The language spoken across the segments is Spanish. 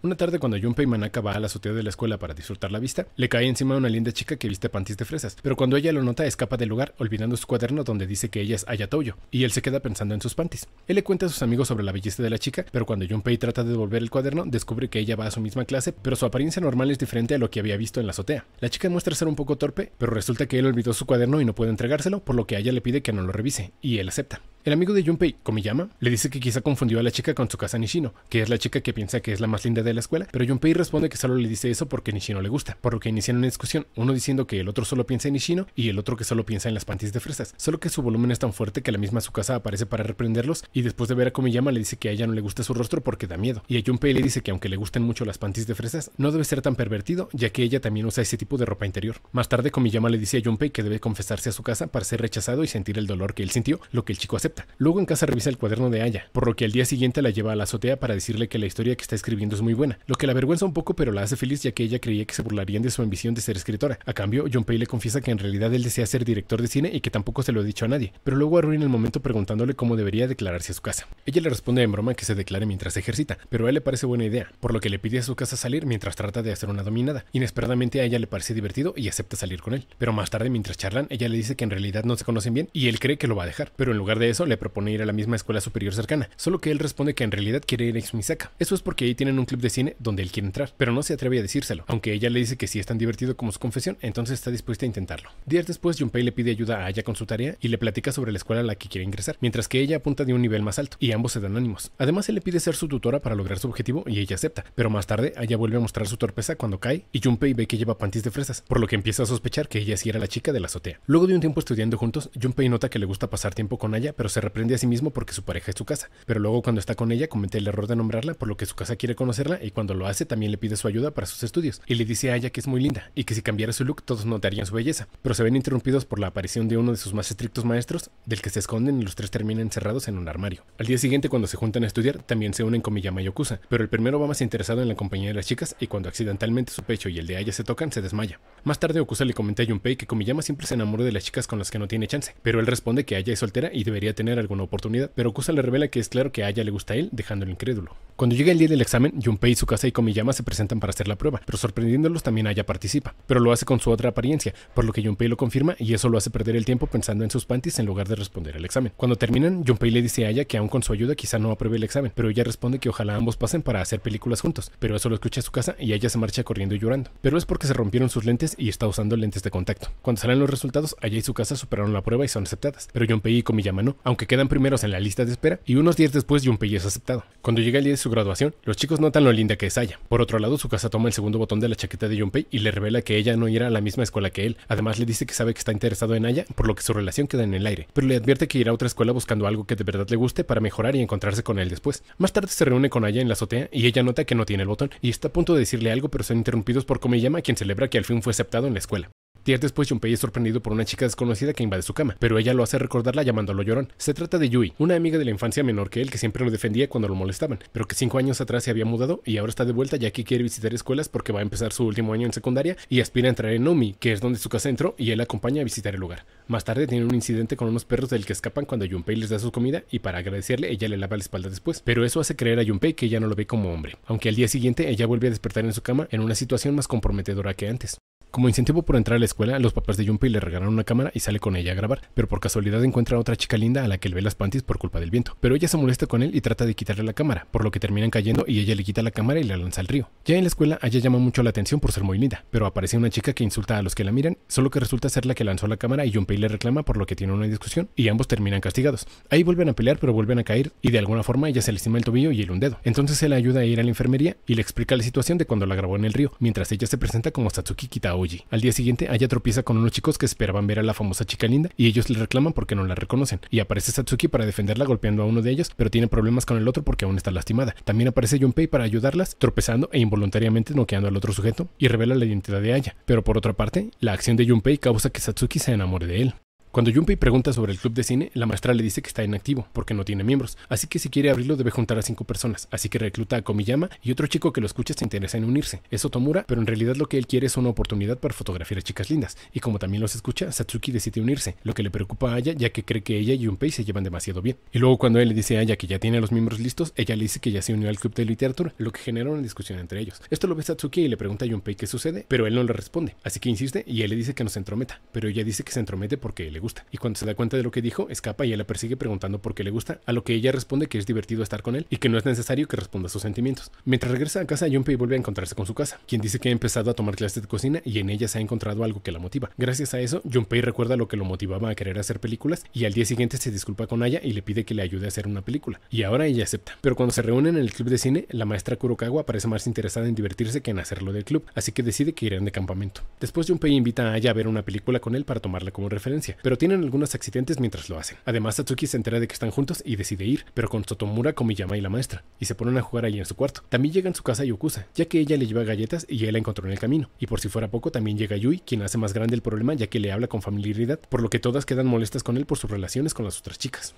Una tarde cuando Junpei Manaka va a la azotea de la escuela para disfrutar la vista, le cae encima una linda chica que viste panties de fresas, pero cuando ella lo nota escapa del lugar olvidando su cuaderno donde dice que ella es Ayatoyo, y él se queda pensando en sus panties. Él le cuenta a sus amigos sobre la belleza de la chica, pero cuando Junpei trata de devolver el cuaderno, descubre que ella va a su misma clase, pero su apariencia normal es diferente a lo que había visto en la azotea. La chica muestra ser un poco torpe, pero resulta que él olvidó su cuaderno y no puede entregárselo, por lo que ella le pide que no lo revise, y él acepta. El amigo de Junpei, Komiyama, le dice que quizá confundió a la chica con su casa Nishino, que es la chica que piensa que es la más linda de de la escuela, pero Junpei responde que solo le dice eso porque Nishino le gusta, por lo que inician una discusión, uno diciendo que el otro solo piensa en Nishino y el otro que solo piensa en las panties de fresas, solo que su volumen es tan fuerte que la misma su casa aparece para reprenderlos y después de ver a Komiyama le dice que a ella no le gusta su rostro porque da miedo, y a Junpei le dice que aunque le gusten mucho las panties de fresas, no debe ser tan pervertido ya que ella también usa ese tipo de ropa interior. Más tarde Komiyama le dice a Junpei que debe confesarse a su casa para ser rechazado y sentir el dolor que él sintió, lo que el chico acepta. Luego en casa revisa el cuaderno de Aya, por lo que al día siguiente la lleva a la azotea para decirle que la historia que está escribiendo es muy buena, lo que la avergüenza un poco pero la hace feliz ya que ella creía que se burlarían de su ambición de ser escritora. A cambio, John Pay le confiesa que en realidad él desea ser director de cine y que tampoco se lo ha dicho a nadie, pero luego arruina el momento preguntándole cómo debería declararse a su casa. Ella le responde en broma que se declare mientras ejercita, pero a él le parece buena idea, por lo que le pide a su casa salir mientras trata de hacer una dominada. Inesperadamente a ella le parece divertido y acepta salir con él, pero más tarde mientras charlan, ella le dice que en realidad no se conocen bien y él cree que lo va a dejar, pero en lugar de eso le propone ir a la misma escuela superior cercana, solo que él responde que en realidad quiere ir a Sumisaka. Eso es porque ahí tienen un club de cine donde él quiere entrar, pero no se atreve a decírselo, aunque ella le dice que si es tan divertido como su confesión, entonces está dispuesta a intentarlo. Días después, Junpei le pide ayuda a Aya con su tarea y le platica sobre la escuela a la que quiere ingresar, mientras que ella apunta de un nivel más alto, y ambos se dan ánimos. Además, él le pide ser su tutora para lograr su objetivo y ella acepta, pero más tarde, Aya vuelve a mostrar su torpeza cuando cae y Junpei ve que lleva panties de fresas, por lo que empieza a sospechar que ella sí era la chica de la azotea. Luego de un tiempo estudiando juntos, Junpei nota que le gusta pasar tiempo con Aya, pero se reprende a sí mismo porque su pareja es su casa. Pero luego cuando está con ella comete el error de nombrarla, por lo que su casa quiere conocerla y cuando lo hace también le pide su ayuda para sus estudios y le dice a ella que es muy linda y que si cambiara su look todos notarían su belleza, pero se ven interrumpidos por la aparición de uno de sus más estrictos maestros, del que se esconden y los tres terminan encerrados en un armario. Al día siguiente cuando se juntan a estudiar también se unen con Miyama y Okusa, pero el primero va más interesado en la compañía de las chicas y cuando accidentalmente su pecho y el de Aya se tocan se desmaya. Más tarde Okusa le comenta a Junpei que Komiyama siempre se enamora de las chicas con las que no tiene chance, pero él responde que Aya es soltera y debería tener alguna oportunidad, pero Okusa le revela que es claro que a Aya le gusta él, dejándolo incrédulo. Cuando llega el día del examen, Junpei su casa y Komiyama se presentan para hacer la prueba, pero sorprendiéndolos también Aya participa, pero lo hace con su otra apariencia, por lo que Junpei lo confirma y eso lo hace perder el tiempo pensando en sus panties en lugar de responder al examen. Cuando terminan, Junpei le dice a Aya que aún con su ayuda quizá no apruebe el examen, pero ella responde que ojalá ambos pasen para hacer películas juntos, pero eso lo escucha a su casa y Aya se marcha corriendo y llorando, pero es porque se rompieron sus lentes y está usando lentes de contacto. Cuando salen los resultados, Aya y su casa superaron la prueba y son aceptadas, pero Junpei y Komiyama no, aunque quedan primeros en la lista de espera y unos días después Junpei es aceptado. Cuando llega el día de su graduación, los chicos notan lo linda que es Aya. Por otro lado, su casa toma el segundo botón de la chaqueta de Junpei y le revela que ella no irá a la misma escuela que él. Además, le dice que sabe que está interesado en Aya, por lo que su relación queda en el aire, pero le advierte que irá a otra escuela buscando algo que de verdad le guste para mejorar y encontrarse con él después. Más tarde se reúne con Aya en la azotea y ella nota que no tiene el botón y está a punto de decirle algo, pero son interrumpidos por Komiyama, quien celebra que al fin fue aceptado en la escuela. Días después, Junpei es sorprendido por una chica desconocida que invade su cama, pero ella lo hace recordarla llamándolo llorón. Se trata de Yui, una amiga de la infancia menor que él que siempre lo defendía cuando lo molestaban, pero que cinco años atrás se había mudado y ahora está de vuelta ya que quiere visitar escuelas porque va a empezar su último año en secundaria y aspira a entrar en Nomi, que es donde su casa entró, y él acompaña a visitar el lugar. Más tarde tiene un incidente con unos perros del que escapan cuando Junpei les da su comida y para agradecerle ella le lava la espalda después, pero eso hace creer a Junpei que ella no lo ve como hombre, aunque al día siguiente ella vuelve a despertar en su cama en una situación más comprometedora que antes. Como incentivo por entrar a la escuela, los papás de Junpei le regalan una cámara y sale con ella a grabar, pero por casualidad encuentra a otra chica linda a la que le ve las panties por culpa del viento. Pero ella se molesta con él y trata de quitarle la cámara, por lo que terminan cayendo y ella le quita la cámara y la lanza al río. Ya en la escuela, ella llama mucho la atención por ser muy linda, pero aparece una chica que insulta a los que la miran, solo que resulta ser la que lanzó la cámara y Junpei le reclama por lo que tiene una discusión y ambos terminan castigados. Ahí vuelven a pelear pero vuelven a caer y de alguna forma ella se lastima el tobillo y el un dedo. Entonces él ayuda a ir a la enfermería y le explica la situación de cuando la grabó en el río, mientras ella se presenta como Satsuki Kitao al día siguiente, Aya tropieza con unos chicos que esperaban ver a la famosa chica linda y ellos le reclaman porque no la reconocen. Y aparece Satsuki para defenderla golpeando a uno de ellos, pero tiene problemas con el otro porque aún está lastimada. También aparece Junpei para ayudarlas, tropezando e involuntariamente noqueando al otro sujeto y revela la identidad de Aya. Pero por otra parte, la acción de Junpei causa que Satsuki se enamore de él. Cuando Junpei pregunta sobre el club de cine, la maestra le dice que está inactivo, porque no tiene miembros, así que si quiere abrirlo debe juntar a cinco personas, así que recluta a Komiyama y otro chico que lo escucha se interesa en unirse. Es Otomura, pero en realidad lo que él quiere es una oportunidad para fotografiar a chicas lindas, y como también los escucha, Satsuki decide unirse, lo que le preocupa a Aya ya que cree que ella y Junpei se llevan demasiado bien. Y luego cuando él le dice a Aya que ya tiene los miembros listos, ella le dice que ya se unió al club de literatura, lo que genera una discusión entre ellos. Esto lo ve Satsuki y le pregunta a Junpei qué sucede, pero él no le responde, así que insiste y él le dice que no se entrometa, pero ella dice que se entromete porque él gusta. Y cuando se da cuenta de lo que dijo, escapa y ella la persigue preguntando por qué le gusta, a lo que ella responde que es divertido estar con él y que no es necesario que responda sus sentimientos. Mientras regresa a casa, Junpei vuelve a encontrarse con su casa, quien dice que ha empezado a tomar clases de cocina y en ella se ha encontrado algo que la motiva. Gracias a eso, Junpei recuerda lo que lo motivaba a querer hacer películas y al día siguiente se disculpa con Aya y le pide que le ayude a hacer una película. Y ahora ella acepta. Pero cuando se reúnen en el club de cine, la maestra Kurokawa parece más interesada en divertirse que en hacerlo del club, así que decide que irán de campamento. Después Junpei invita a Aya a ver una película con él para tomarla como referencia, pero tienen algunos accidentes mientras lo hacen. Además, Satsuki se entera de que están juntos y decide ir, pero con Sotomura, Komiyama y la maestra, y se ponen a jugar allí en su cuarto. También llega en su casa Yokusa, ya que ella le lleva galletas y él la encontró en el camino. Y por si fuera poco, también llega Yui, quien hace más grande el problema ya que le habla con familiaridad, por lo que todas quedan molestas con él por sus relaciones con las otras chicas.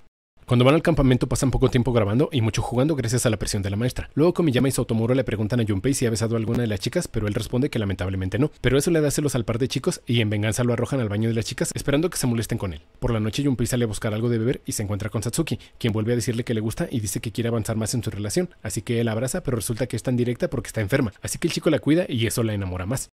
Cuando van al campamento pasan poco tiempo grabando y mucho jugando gracias a la presión de la maestra. Luego Komiyama y Sotomuro le preguntan a Junpei si ha besado a alguna de las chicas, pero él responde que lamentablemente no. Pero eso le da celos al par de chicos y en venganza lo arrojan al baño de las chicas esperando que se molesten con él. Por la noche Junpei sale a buscar algo de beber y se encuentra con Satsuki, quien vuelve a decirle que le gusta y dice que quiere avanzar más en su relación, así que él abraza pero resulta que es tan directa porque está enferma, así que el chico la cuida y eso la enamora más.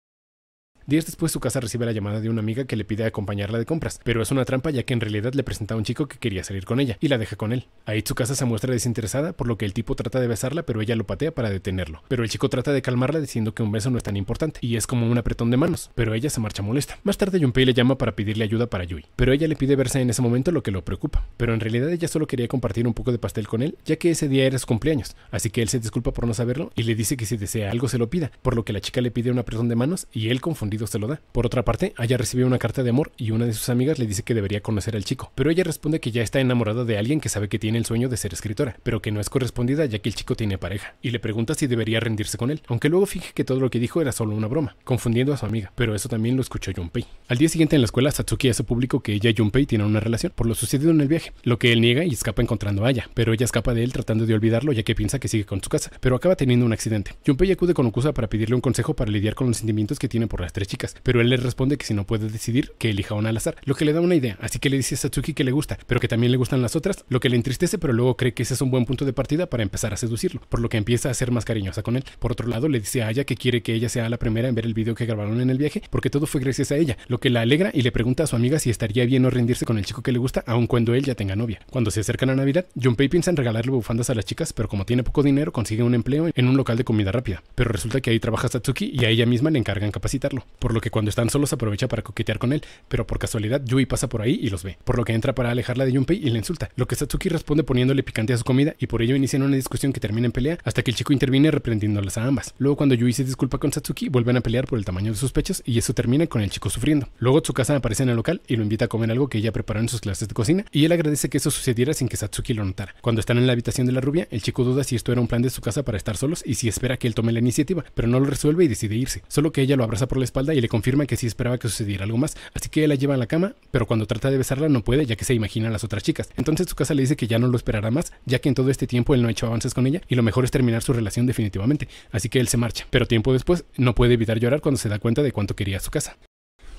Días después su casa recibe la llamada de una amiga que le pide acompañarla de compras, pero es una trampa ya que en realidad le presenta a un chico que quería salir con ella y la deja con él. Ahí su casa se muestra desinteresada, por lo que el tipo trata de besarla, pero ella lo patea para detenerlo. Pero el chico trata de calmarla diciendo que un beso no es tan importante y es como un apretón de manos, pero ella se marcha molesta. Más tarde Junpei le llama para pedirle ayuda para Yui, pero ella le pide verse en ese momento lo que lo preocupa, pero en realidad ella solo quería compartir un poco de pastel con él, ya que ese día era su cumpleaños, así que él se disculpa por no saberlo y le dice que si desea algo se lo pida, por lo que la chica le pide un apretón de manos y él confundido se lo da. Por otra parte, Aya recibe una carta de amor y una de sus amigas le dice que debería conocer al chico, pero ella responde que ya está enamorada de alguien que sabe que tiene el sueño de ser escritora, pero que no es correspondida ya que el chico tiene pareja, y le pregunta si debería rendirse con él, aunque luego finge que todo lo que dijo era solo una broma, confundiendo a su amiga, pero eso también lo escuchó Junpei. Al día siguiente en la escuela, Satsuki hace público que ella y Junpei tienen una relación por lo sucedido en el viaje, lo que él niega y escapa encontrando a Aya, pero ella escapa de él tratando de olvidarlo ya que piensa que sigue con su casa, pero acaba teniendo un accidente. Junpei acude con Okusa para pedirle un consejo para lidiar con los sentimientos que tiene por la tres chicas, pero él le responde que si no puede decidir, que elija una al azar, lo que le da una idea, así que le dice a Satsuki que le gusta, pero que también le gustan las otras, lo que le entristece, pero luego cree que ese es un buen punto de partida para empezar a seducirlo, por lo que empieza a ser más cariñosa con él. Por otro lado, le dice a Aya que quiere que ella sea la primera en ver el video que grabaron en el viaje, porque todo fue gracias a ella, lo que la alegra y le pregunta a su amiga si estaría bien no rendirse con el chico que le gusta, aun cuando él ya tenga novia. Cuando se acerca a Navidad, Junpei piensa en regalarle bufandas a las chicas, pero como tiene poco dinero, consigue un empleo en un local de comida rápida. Pero resulta que ahí trabaja Satsuki y a ella misma le encargan capacitarlo por lo que cuando están solos aprovecha para coquetear con él, pero por casualidad Yui pasa por ahí y los ve, por lo que entra para alejarla de Junpei y le insulta, lo que Satsuki responde poniéndole picante a su comida y por ello inician una discusión que termina en pelea hasta que el chico interviene reprendiéndolas a ambas. Luego cuando Yui se disculpa con Satsuki, vuelven a pelear por el tamaño de sus pechos y eso termina con el chico sufriendo. Luego Tsukasa aparece en el local y lo invita a comer algo que ella preparó en sus clases de cocina y él agradece que eso sucediera sin que Satsuki lo notara. Cuando están en la habitación de la rubia, el chico duda si esto era un plan de su casa para estar solos y si espera que él tome la iniciativa, pero no lo resuelve y decide irse, solo que ella lo abraza por la y le confirma que sí esperaba que sucediera algo más, así que él la lleva a la cama, pero cuando trata de besarla no puede ya que se imagina a las otras chicas. Entonces su casa le dice que ya no lo esperará más, ya que en todo este tiempo él no ha hecho avances con ella y lo mejor es terminar su relación definitivamente, así que él se marcha, pero tiempo después no puede evitar llorar cuando se da cuenta de cuánto quería su casa.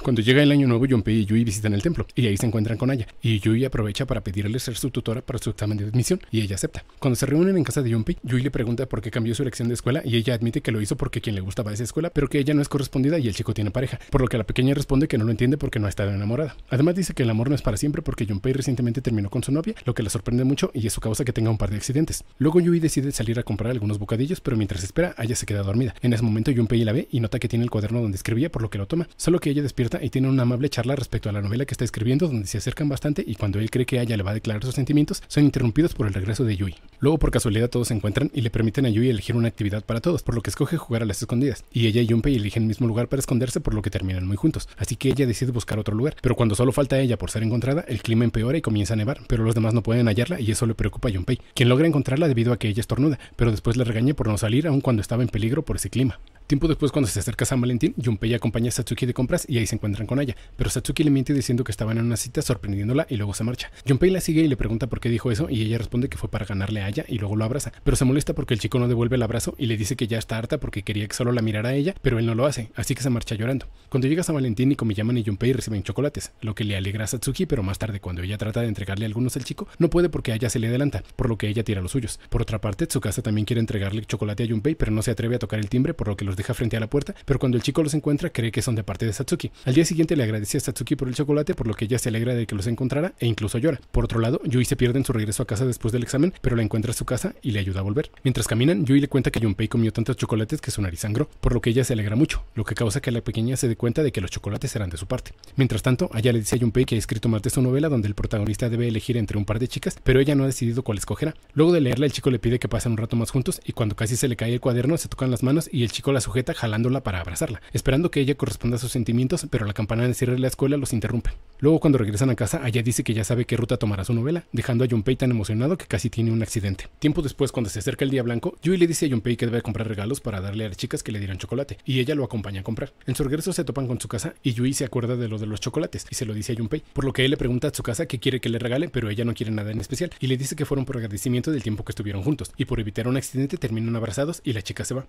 Cuando llega el año nuevo, Junpei y Yui visitan el templo y ahí se encuentran con Aya. Y Yui aprovecha para pedirle ser su tutora para su examen de admisión y ella acepta. Cuando se reúnen en casa de Junpei, Yui le pregunta por qué cambió su elección de escuela y ella admite que lo hizo porque quien le gustaba esa escuela, pero que ella no es correspondida y el chico tiene pareja, por lo que la pequeña responde que no lo entiende porque no ha estado enamorada. Además dice que el amor no es para siempre porque Junpei recientemente terminó con su novia, lo que la sorprende mucho y eso causa que tenga un par de accidentes. Luego Yui decide salir a comprar algunos bocadillos, pero mientras espera, Aya se queda dormida. En ese momento Junpei la ve y nota que tiene el cuaderno donde escribía, por lo que lo toma, solo que ella despierta y tienen una amable charla respecto a la novela que está escribiendo, donde se acercan bastante y cuando él cree que ella le va a declarar sus sentimientos, son interrumpidos por el regreso de Yui. Luego, por casualidad, todos se encuentran y le permiten a Yui elegir una actividad para todos, por lo que escoge jugar a las escondidas, y ella y Junpei eligen el mismo lugar para esconderse, por lo que terminan muy juntos, así que ella decide buscar otro lugar, pero cuando solo falta ella por ser encontrada, el clima empeora y comienza a nevar, pero los demás no pueden hallarla y eso le preocupa a Junpei, quien logra encontrarla debido a que ella es estornuda, pero después le regaña por no salir aun cuando estaba en peligro por ese clima. Tiempo después, cuando se acerca San Valentín, Junpei acompaña a Satsuki de compras y ahí se encuentran con ella, pero Satsuki le miente diciendo que estaban en una cita sorprendiéndola y luego se marcha. Junpei la sigue y le pregunta por qué dijo eso y ella responde que fue para ganarle a ella y luego lo abraza, pero se molesta porque el chico no devuelve el abrazo y le dice que ya está harta porque quería que solo la mirara a ella, pero él no lo hace, así que se marcha llorando. Cuando llega San Valentín, llaman y Junpei reciben chocolates, lo que le alegra a Satsuki, pero más tarde cuando ella trata de entregarle algunos al chico, no puede porque a ella se le adelanta, por lo que ella tira los suyos. Por otra parte, Tsukasa también quiere entregarle chocolate a Junpei, pero no se atreve a tocar el timbre, por lo que los deja frente a la puerta, pero cuando el chico los encuentra cree que son de parte de Satsuki. Al día siguiente le agradece a Satsuki por el chocolate, por lo que ella se alegra de que los encontrara e incluso llora. Por otro lado, Yui se pierde en su regreso a casa después del examen, pero la encuentra en su casa y le ayuda a volver. Mientras caminan, Yui le cuenta que Junpei comió tantos chocolates que su nariz sangró, por lo que ella se alegra mucho, lo que causa que la pequeña se dé cuenta de que los chocolates eran de su parte. Mientras tanto, Aya le dice a Junpei que ha escrito más de su novela donde el protagonista debe elegir entre un par de chicas, pero ella no ha decidido cuál escogerá. Luego de leerla, el chico le pide que pasen un rato más juntos y cuando casi se le cae el cuaderno, se tocan las manos y el chico las sujeta jalándola para abrazarla, esperando que ella corresponda a sus sentimientos, pero la campana de cierre de la escuela los interrumpe. Luego cuando regresan a casa, Aya dice que ya sabe qué ruta tomará su novela, dejando a Junpei tan emocionado que casi tiene un accidente. Tiempo después, cuando se acerca el día blanco, Yui le dice a Junpei que debe comprar regalos para darle a las chicas que le dieran chocolate, y ella lo acompaña a comprar. En su regreso se topan con su casa y Yui se acuerda de lo de los chocolates y se lo dice a Junpei, por lo que él le pregunta a su casa qué quiere que le regale, pero ella no quiere nada en especial, y le dice que fueron por agradecimiento del tiempo que estuvieron juntos, y por evitar un accidente terminan abrazados y la chica se va.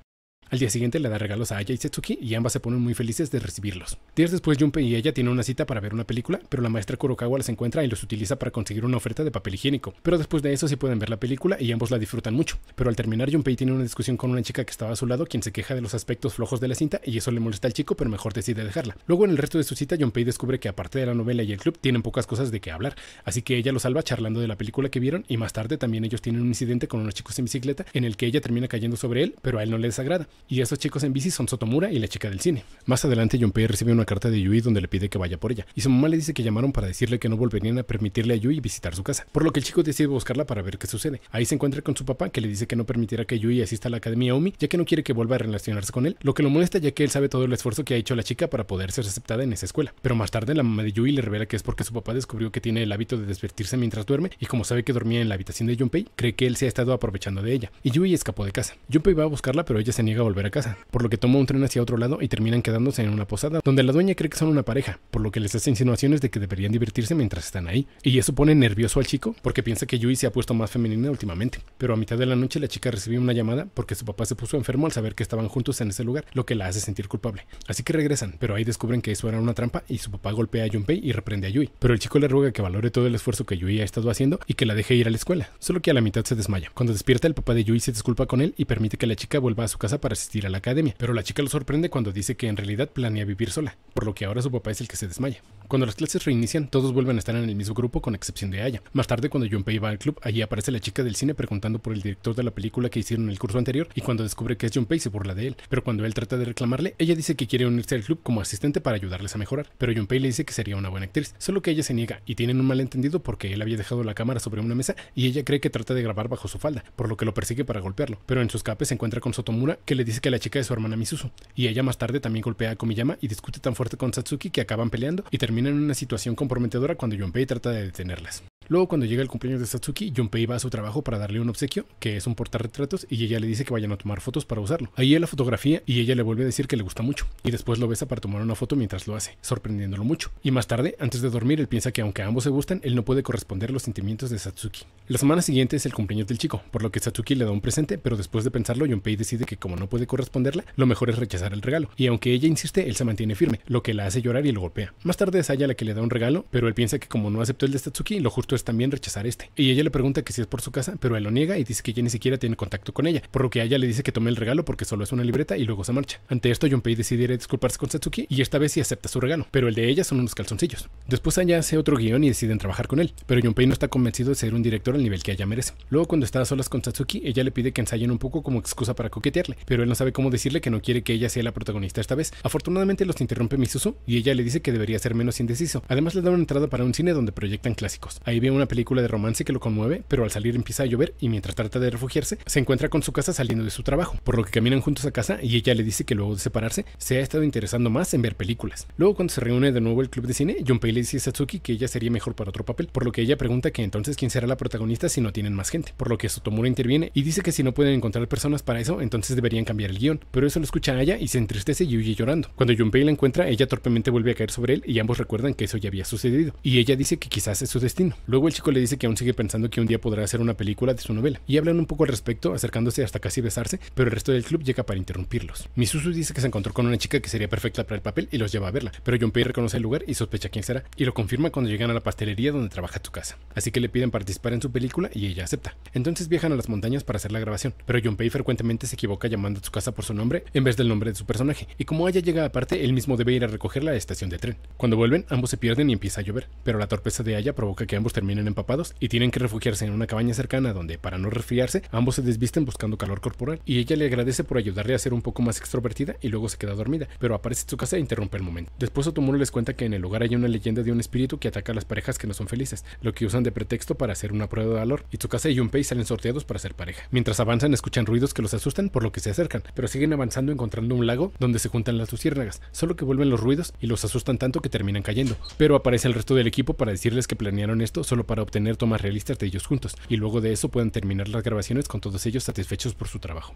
Al día siguiente le da regalos a Aya y Setsuki y ambas se ponen muy felices de recibirlos. Días después Junpei y ella tienen una cita para ver una película, pero la maestra Kurokawa las encuentra y los utiliza para conseguir una oferta de papel higiénico. Pero después de eso sí pueden ver la película y ambos la disfrutan mucho. Pero al terminar Junpei tiene una discusión con una chica que estaba a su lado quien se queja de los aspectos flojos de la cinta y eso le molesta al chico pero mejor decide dejarla. Luego en el resto de su cita Junpei descubre que aparte de la novela y el club tienen pocas cosas de qué hablar, así que ella lo salva charlando de la película que vieron y más tarde también ellos tienen un incidente con unos chicos en bicicleta en el que ella termina cayendo sobre él pero a él no le desagrada y esos chicos en bici son Sotomura y la chica del cine. Más adelante, Junpei recibe una carta de Yui donde le pide que vaya por ella, y su mamá le dice que llamaron para decirle que no volverían a permitirle a Yui visitar su casa, por lo que el chico decide buscarla para ver qué sucede. Ahí se encuentra con su papá, que le dice que no permitirá que Yui asista a la Academia Omi, ya que no quiere que vuelva a relacionarse con él, lo que lo molesta ya que él sabe todo el esfuerzo que ha hecho la chica para poder ser aceptada en esa escuela. Pero más tarde, la mamá de Yui le revela que es porque su papá descubrió que tiene el hábito de desvertirse mientras duerme, y como sabe que dormía en la habitación de Junpei, cree que él se ha estado aprovechando de ella, y Yui escapó de casa. Junpei va a buscarla, pero ella se niega a volver a casa, por lo que toma un tren hacia otro lado y terminan quedándose en una posada, donde la dueña cree que son una pareja, por lo que les hace insinuaciones de que deberían divertirse mientras están ahí. Y eso pone nervioso al chico, porque piensa que Yui se ha puesto más femenina últimamente. Pero a mitad de la noche la chica recibe una llamada porque su papá se puso enfermo al saber que estaban juntos en ese lugar, lo que la hace sentir culpable. Así que regresan, pero ahí descubren que eso era una trampa y su papá golpea a Junpei y reprende a Yui. Pero el chico le ruega que valore todo el esfuerzo que Yui ha estado haciendo y que la deje ir a la escuela, solo que a la mitad se desmaya. Cuando despierta el papá de Yui se disculpa con él y permite que la chica vuelva a su casa para asistir a la academia, pero la chica lo sorprende cuando dice que en realidad planea vivir sola, por lo que ahora su papá es el que se desmaya. Cuando las clases reinician, todos vuelven a estar en el mismo grupo con excepción de Aya. Más tarde, cuando Junpei va al club, allí aparece la chica del cine preguntando por el director de la película que hicieron en el curso anterior y cuando descubre que es Junpei se burla de él, pero cuando él trata de reclamarle, ella dice que quiere unirse al club como asistente para ayudarles a mejorar, pero Junpei le dice que sería una buena actriz, solo que ella se niega y tienen un malentendido porque él había dejado la cámara sobre una mesa y ella cree que trata de grabar bajo su falda, por lo que lo persigue para golpearlo, pero en sus escape se encuentra con Sotomura que le dice que la chica es su hermana Misuzu, y ella más tarde también golpea a Komiyama y discute tan fuerte con Satsuki que acaban peleando y terminan en una situación comprometedora cuando Junpei trata de detenerlas. Luego, cuando llega el cumpleaños de Satsuki, Junpei va a su trabajo para darle un obsequio, que es un portarretratos, y ella le dice que vayan a tomar fotos para usarlo. Ahí él la fotografía y ella le vuelve a decir que le gusta mucho, y después lo besa para tomar una foto mientras lo hace, sorprendiéndolo mucho. Y más tarde, antes de dormir, él piensa que aunque ambos se gustan, él no puede corresponder los sentimientos de Satsuki. La semana siguiente es el cumpleaños del chico, por lo que Satsuki le da un presente, pero después de pensarlo, Junpei decide que como no puede corresponderla, lo mejor es rechazar el regalo, y aunque ella insiste, él se mantiene firme, lo que la hace llorar y lo golpea. Más tarde es Aya la que le da un regalo, pero él piensa que como no aceptó el de Satsuki, lo justo pues, también rechazar este. Y ella le pregunta que si es por su casa, pero él lo niega y dice que ya ni siquiera tiene contacto con ella, por lo que ella le dice que tome el regalo porque solo es una libreta y luego se marcha. Ante esto, Junpei decide ir a disculparse con Satsuki y esta vez sí acepta su regalo, pero el de ella son unos calzoncillos. Después Aya hace otro guión y deciden trabajar con él, pero Junpei no está convencido de ser un director al nivel que ella merece. Luego, cuando está a solas con Satsuki, ella le pide que ensayen un poco como excusa para coquetearle, pero él no sabe cómo decirle que no quiere que ella sea la protagonista esta vez. Afortunadamente los interrumpe Misuzu y ella le dice que debería ser menos indeciso. Además le da una entrada para un cine donde proyectan clásicos. Ahí una película de romance que lo conmueve, pero al salir empieza a llover y mientras trata de refugiarse, se encuentra con su casa saliendo de su trabajo, por lo que caminan juntos a casa y ella le dice que luego de separarse se ha estado interesando más en ver películas. Luego cuando se reúne de nuevo el club de cine, Junpei le dice a Satsuki que ella sería mejor para otro papel, por lo que ella pregunta que entonces quién será la protagonista si no tienen más gente, por lo que Sotomura interviene y dice que si no pueden encontrar personas para eso, entonces deberían cambiar el guión, pero eso lo escucha ella y se entristece y huye llorando. Cuando Junpei la encuentra, ella torpemente vuelve a caer sobre él y ambos recuerdan que eso ya había sucedido, y ella dice que quizás es su destino. Luego Luego el chico le dice que aún sigue pensando que un día podrá hacer una película de su novela, y hablan un poco al respecto, acercándose hasta casi besarse, pero el resto del club llega para interrumpirlos. Misuzu dice que se encontró con una chica que sería perfecta para el papel y los lleva a verla, pero Junpei reconoce el lugar y sospecha quién será, y lo confirma cuando llegan a la pastelería donde trabaja tu casa. Así que le piden participar en su película y ella acepta. Entonces viajan a las montañas para hacer la grabación, pero Junpei frecuentemente se equivoca llamando a su casa por su nombre en vez del nombre de su personaje, y como ella llega aparte, él mismo debe ir a recogerla a la estación de tren. Cuando vuelven, ambos se pierden y empieza a llover, pero la torpeza de ella provoca que ambos terminan empapados y tienen que refugiarse en una cabaña cercana donde, para no resfriarse, ambos se desvisten buscando calor corporal y ella le agradece por ayudarle a ser un poco más extrovertida y luego se queda dormida, pero aparece su casa e interrumpe el momento. Después Otomuro les cuenta que en el lugar hay una leyenda de un espíritu que ataca a las parejas que no son felices, lo que usan de pretexto para hacer una prueba de valor, y casa y Junpei salen sorteados para ser pareja. Mientras avanzan escuchan ruidos que los asustan por lo que se acercan, pero siguen avanzando encontrando un lago donde se juntan las luciérnagas, solo que vuelven los ruidos y los asustan tanto que terminan cayendo, pero aparece el resto del equipo para decirles que planearon esto solo para obtener tomas realistas de ellos juntos, y luego de eso pueden terminar las grabaciones con todos ellos satisfechos por su trabajo.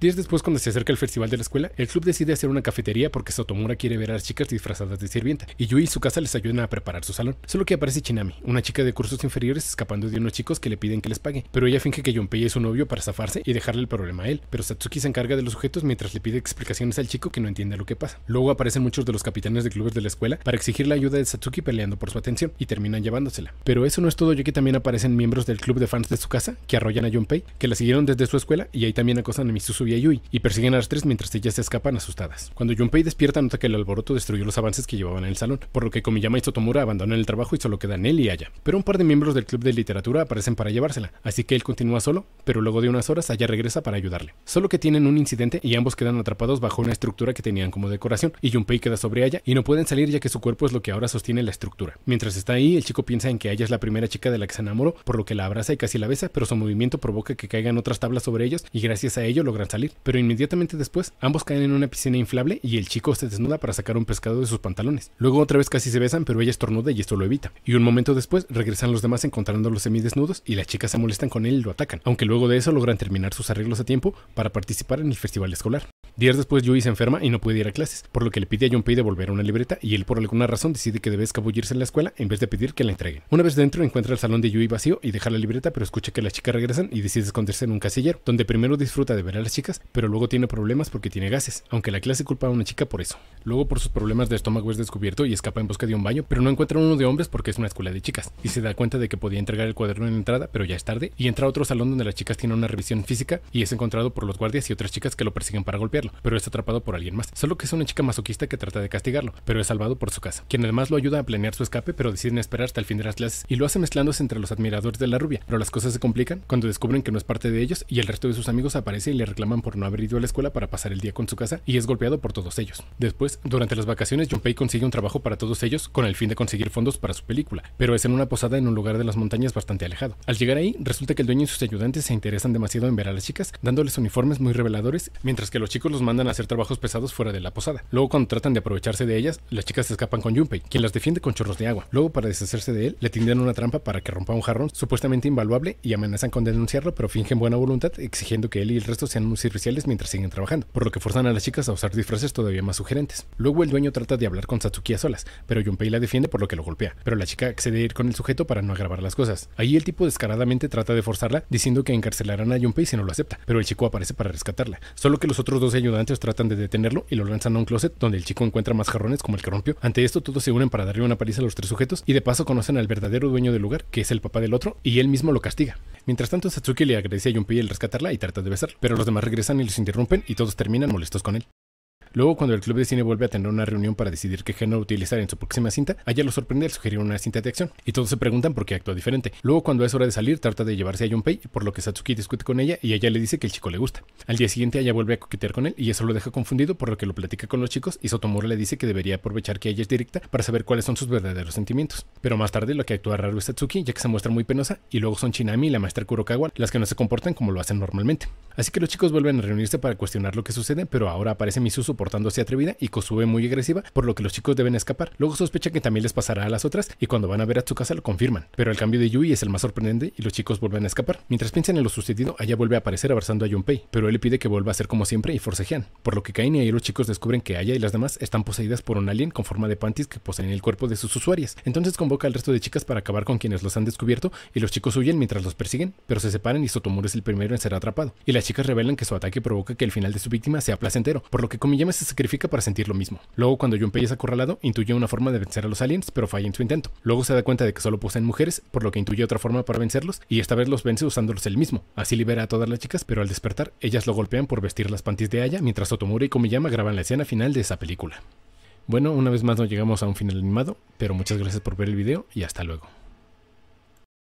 Días después, cuando se acerca el festival de la escuela, el club decide hacer una cafetería porque Sotomura quiere ver a las chicas disfrazadas de sirvienta, y Yui y su casa les ayudan a preparar su salón. Solo que aparece Chinami, una chica de cursos inferiores escapando de unos chicos que le piden que les pague, pero ella finge que Junpei es su novio para zafarse y dejarle el problema a él, pero Satsuki se encarga de los sujetos mientras le pide explicaciones al chico que no entiende lo que pasa. Luego aparecen muchos de los capitanes de clubes de la escuela para exigir la ayuda de Satsuki peleando por su atención, y terminan llevándosela. Pero eso no es todo, ya que también aparecen miembros del club de fans de su casa que arrollan a Junpei, que la siguieron desde su escuela y ahí también acosan a Misuzu y persiguen a las tres mientras ellas se escapan asustadas. Cuando Junpei despierta nota que el alboroto destruyó los avances que llevaban en el salón, por lo que Komiyama y Sotomura abandonan el trabajo y solo quedan él y Aya. Pero un par de miembros del club de literatura aparecen para llevársela, así que él continúa solo, pero luego de unas horas Aya regresa para ayudarle. Solo que tienen un incidente y ambos quedan atrapados bajo una estructura que tenían como decoración, y Junpei queda sobre Aya y no pueden salir ya que su cuerpo es lo que ahora sostiene la estructura. Mientras está ahí, el chico piensa en que Aya es la primera chica de la que se enamoró, por lo que la abraza y casi la besa, pero su movimiento provoca que caigan otras tablas sobre ellos y gracias a ello logran salir pero inmediatamente después ambos caen en una piscina inflable y el chico se desnuda para sacar un pescado de sus pantalones. Luego otra vez casi se besan, pero ella estornuda y esto lo evita. Y un momento después regresan los demás encontrando los semidesnudos y las chicas se molestan con él y lo atacan, aunque luego de eso logran terminar sus arreglos a tiempo para participar en el festival escolar. Días después Yui se enferma y no puede ir a clases, por lo que le pide a John volver devolver una libreta y él por alguna razón decide que debe escabullirse en la escuela en vez de pedir que la entreguen. Una vez dentro encuentra el salón de Yui vacío y deja la libreta pero escucha que las chicas regresan y decide esconderse en un casillero, donde primero disfruta de ver a las chicas pero luego tiene problemas porque tiene gases, aunque la clase culpa a una chica por eso. Luego por sus problemas de estómago es descubierto y escapa en busca de un baño pero no encuentra uno de hombres porque es una escuela de chicas y se da cuenta de que podía entregar el cuaderno en la entrada pero ya es tarde y entra a otro salón donde las chicas tienen una revisión física y es encontrado por los guardias y otras chicas que lo persiguen para golpearlo pero es atrapado por alguien más, solo que es una chica masoquista que trata de castigarlo, pero es salvado por su casa, quien además lo ayuda a planear su escape, pero deciden esperar hasta el fin de las clases y lo hace mezclándose entre los admiradores de la rubia, pero las cosas se complican cuando descubren que no es parte de ellos y el resto de sus amigos aparece y le reclaman por no haber ido a la escuela para pasar el día con su casa y es golpeado por todos ellos. Después, durante las vacaciones, Junpei consigue un trabajo para todos ellos con el fin de conseguir fondos para su película, pero es en una posada en un lugar de las montañas bastante alejado. Al llegar ahí, resulta que el dueño y sus ayudantes se interesan demasiado en ver a las chicas, dándoles uniformes muy reveladores, mientras que los chicos los mandan a hacer trabajos pesados fuera de la posada. Luego cuando tratan de aprovecharse de ellas, las chicas se escapan con Junpei, quien las defiende con chorros de agua. Luego para deshacerse de él, le tienden una trampa para que rompa un jarrón supuestamente invaluable y amenazan con denunciarlo, pero fingen buena voluntad exigiendo que él y el resto sean muy serviciales mientras siguen trabajando, por lo que forzan a las chicas a usar disfraces todavía más sugerentes. Luego el dueño trata de hablar con Satsuki a solas, pero Junpei la defiende por lo que lo golpea, pero la chica accede a ir con el sujeto para no agravar las cosas. Ahí el tipo descaradamente trata de forzarla diciendo que encarcelarán a Junpei si no lo acepta, pero el chico aparece para rescatarla, solo que los otros dos ayudantes tratan de detenerlo y lo lanzan a un closet donde el chico encuentra más jarrones como el que rompió. Ante esto, todos se unen para darle una paliza a los tres sujetos y de paso conocen al verdadero dueño del lugar, que es el papá del otro, y él mismo lo castiga. Mientras tanto, Satsuki le agradece a Junpei el rescatarla y trata de besarlo, pero los demás regresan y los interrumpen y todos terminan molestos con él. Luego, cuando el club de cine vuelve a tener una reunión para decidir qué género utilizar en su próxima cinta, ella lo sorprende al sugerir una cinta de acción, y todos se preguntan por qué actúa diferente. Luego, cuando es hora de salir, trata de llevarse a Junpei, por lo que Satsuki discute con ella y ella le dice que el chico le gusta. Al día siguiente, ella vuelve a coquetear con él y eso lo deja confundido, por lo que lo platica con los chicos y Sotomura le dice que debería aprovechar que ella es directa para saber cuáles son sus verdaderos sentimientos. Pero más tarde, lo que actúa raro es Satsuki, ya que se muestra muy penosa, y luego son Shinami y la maestra Kurokawa las que no se comportan como lo hacen normalmente. Así que los chicos vuelven a reunirse para cuestionar lo que sucede, pero ahora aparece Misuzu portándose atrevida y Kosue muy agresiva, por lo que los chicos deben escapar. Luego sospecha que también les pasará a las otras y cuando van a ver a su casa lo confirman. Pero el cambio de Yui es el más sorprendente y los chicos vuelven a escapar. Mientras piensan en lo sucedido, Aya vuelve a aparecer abrazando a Junpei, pero él le pide que vuelva a ser como siempre y forcejean. Por lo que Kain y ahí los chicos descubren que Aya y las demás están poseídas por un alien con forma de panties que poseen el cuerpo de sus usuarias. Entonces convoca al resto de chicas para acabar con quienes los han descubierto y los chicos huyen mientras los persiguen, pero se separan y Sotomura es el primero en ser atrapado. Y las chicas revelan que su ataque provoca que el final de su víctima sea placentero, por lo que Komiyama se sacrifica para sentir lo mismo. Luego, cuando Junpei es acorralado, intuye una forma de vencer a los aliens, pero falla en su intento. Luego se da cuenta de que solo poseen mujeres, por lo que intuye otra forma para vencerlos, y esta vez los vence usándolos él mismo. Así libera a todas las chicas, pero al despertar, ellas lo golpean por vestir las panties de Aya, mientras Otomura y Komiyama graban la escena final de esa película. Bueno, una vez más no llegamos a un final animado, pero muchas gracias por ver el video y hasta luego.